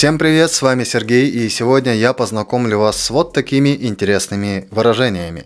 Всем привет, с вами Сергей, и сегодня я познакомлю вас с вот такими интересными выражениями.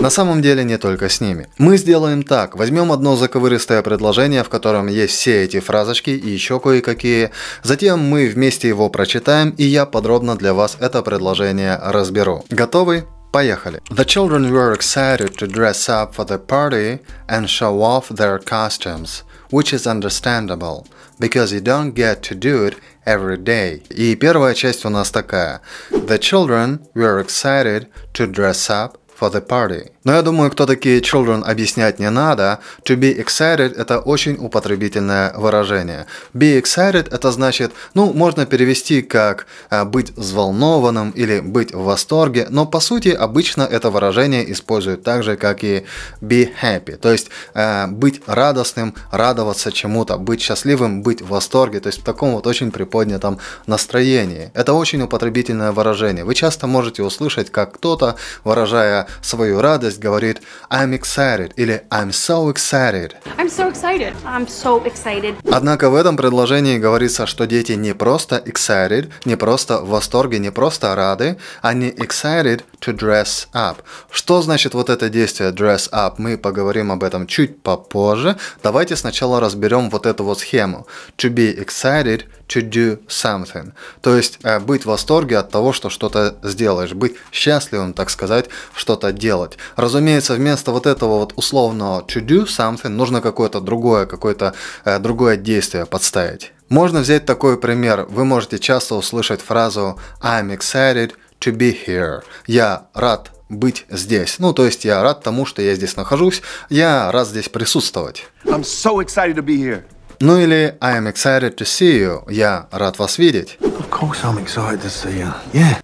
На самом деле не только с ними. Мы сделаем так. Возьмем одно заковыристое предложение, в котором есть все эти фразочки и еще кое-какие. Затем мы вместе его прочитаем, и я подробно для вас это предложение разберу. Готовы? Поехали! The children were excited to dress up for the party and show off their costumes, which is understandable, because you don't get to do it every day. И первая часть у нас такая. The children were excited to dress up for the party. Но я думаю, кто такие children объяснять не надо. To be excited – это очень употребительное выражение. Be excited – это значит, ну, можно перевести как э, «быть взволнованным» или «быть в восторге», но по сути обычно это выражение используют так же, как и be happy, то есть э, быть радостным, радоваться чему-то, быть счастливым, быть в восторге, то есть в таком вот очень приподнятом настроении. Это очень употребительное выражение. Вы часто можете услышать, как кто-то, выражая свою радость, говорит I'm excited или I'm so excited. I'm so excited. I'm so excited. Однако в этом предложении говорится, что дети не просто excited, не просто в восторге, не просто рады, они excited to dress up. Что значит вот это действие dress up? Мы поговорим об этом чуть попозже. Давайте сначала разберем вот эту вот схему. To be excited, to do something. То есть э, быть в восторге от того, что что-то сделаешь, быть счастливым, так сказать, что-то делать. Разумеется, вместо вот этого вот условного to do something нужно какое-то другое, какое-то э, другое действие подставить. Можно взять такой пример. Вы можете часто услышать фразу I'm excited to be here. Я рад быть здесь. Ну, то есть я рад тому, что я здесь нахожусь. Я рад здесь присутствовать. I'm so excited to be here. Ну или I am excited to see you. Я рад вас видеть.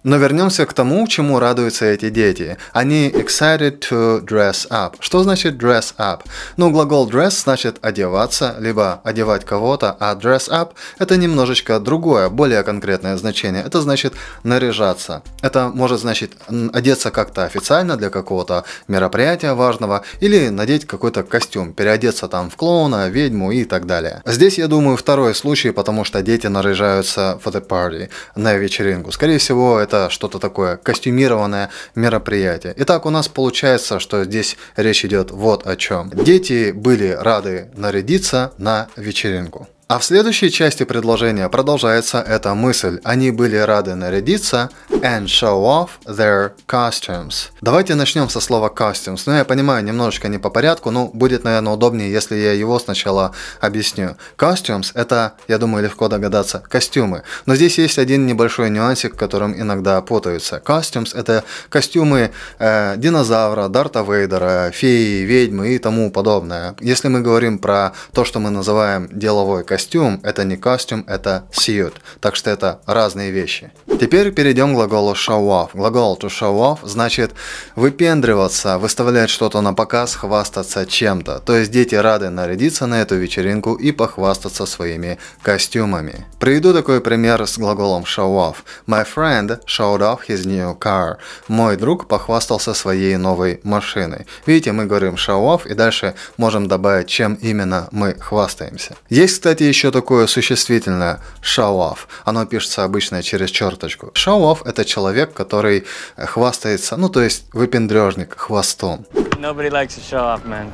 Но вернемся к тому, чему радуются эти дети. Они excited to dress up. Что значит dress up? Ну, глагол dress значит одеваться, либо одевать кого-то, а dress up это немножечко другое, более конкретное значение. Это значит наряжаться. Это может значить одеться как-то официально для какого-то мероприятия важного, или надеть какой-то костюм, переодеться там в клоуна, ведьму и так далее. Здесь, я думаю, второй случай, потому что дети наряжаются for the party посетителей на вечеринку. Скорее всего, это что-то такое костюмированное мероприятие. Итак, у нас получается, что здесь речь идет вот о чем. Дети были рады нарядиться на вечеринку. А в следующей части предложения продолжается эта мысль. Они были рады нарядиться and show off their costumes. Давайте начнем со слова costumes. Ну, я понимаю, немножечко не по порядку, но будет, наверное, удобнее, если я его сначала объясню. Costumes – это, я думаю, легко догадаться, костюмы. Но здесь есть один небольшой нюансик, которым иногда путаются. Costumes – это костюмы э, динозавра, Дарта Вейдера, феи, ведьмы и тому подобное. Если мы говорим про то, что мы называем деловой костюм, костюм, это не костюм, это suit. Так что это разные вещи. Теперь перейдем к глаголу show off. Глагол to show off значит выпендриваться, выставлять что-то на показ, хвастаться чем-то. То есть дети рады нарядиться на эту вечеринку и похвастаться своими костюмами. Приведу такой пример с глаголом show off. My friend showed off his new car. Мой друг похвастался своей новой машиной. Видите, мы говорим show off и дальше можем добавить, чем именно мы хвастаемся. Есть, кстати, Бывает еще такое существительное show Оно пишется обычно через черточку. Show это человек, который э, хвастается, ну то есть выпендрежник, хвостом. Nobody likes to show off, man.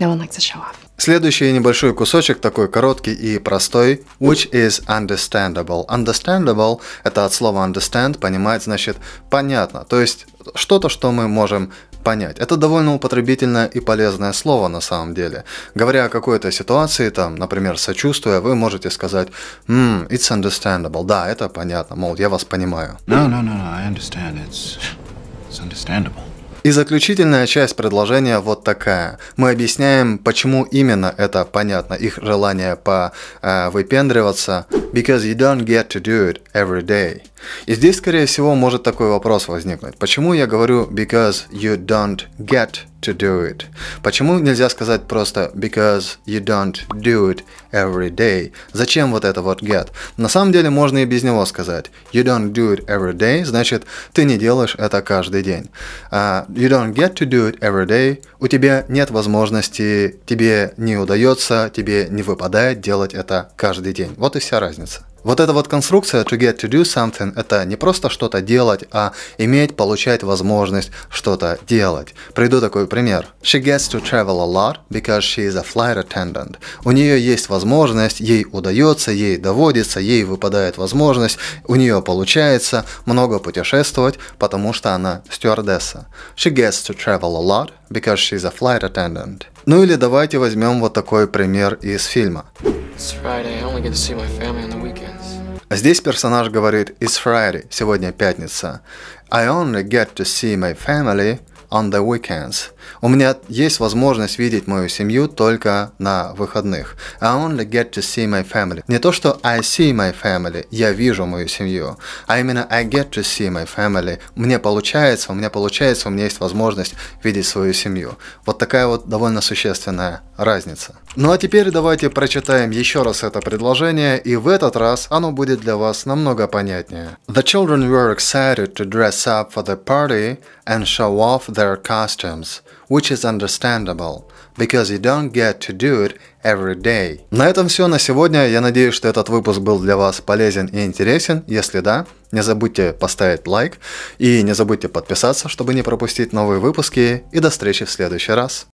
No one likes to show off. Следующий небольшой кусочек, такой короткий и простой, which is understandable. Understandable – это от слова understand, понимать значит понятно, то есть что-то, что мы можем понять. Это довольно употребительное и полезное слово на самом деле. Говоря о какой-то ситуации, там, например, сочувствуя, вы можете сказать «Ммм, it's understandable». Да, это понятно, мол, я вас понимаю. No, no, no, no, I understand. It's, it's understandable. И заключительная часть предложения вот такая. Мы объясняем, почему именно это понятно, их желание по э, выпендриваться. Because you don't get to do it every day. И здесь, скорее всего, может такой вопрос возникнуть. Почему я говорю because you don't get to do it. Почему нельзя сказать просто because you don't do it every day? Зачем вот это вот get? На самом деле можно и без него сказать. You don't do it every day, значит ты не делаешь это каждый день. Uh, you don't get to do it every day. У тебя нет возможности, тебе не удается, тебе не выпадает делать это каждый день. Вот и вся разница. Вот эта вот конструкция to get to do something – это не просто что-то делать, а иметь, получать возможность что-то делать. Приведу такой пример. She gets to travel a lot because she is a flight attendant. У нее есть возможность, ей удается, ей доводится, ей выпадает возможность, у нее получается много путешествовать, потому что она стюардесса. She gets to travel a lot because she is a flight attendant. Ну или давайте возьмем вот такой пример из фильма. It's Friday. I only get to see my family on the weekend. А здесь персонаж говорит «It's Friday», сегодня пятница. «I only get to see my family», on the weekends. У меня есть возможность видеть мою семью только на выходных. I only get to see my family. Не то, что I see my family, я вижу мою семью, а именно I get to see my family. Мне получается, у меня получается, у меня есть возможность видеть свою семью. Вот такая вот довольно существенная разница. Ну а теперь давайте прочитаем еще раз это предложение, и в этот раз оно будет для вас намного понятнее. The children were excited to dress up for the party and show off their their customs, which is understandable, because you don't get to do it every day. На этом все на сегодня. Я надеюсь, что этот выпуск был для вас полезен и интересен. Если да, не забудьте поставить лайк и не забудьте подписаться, чтобы не пропустить новые выпуски. И до встречи в следующий раз.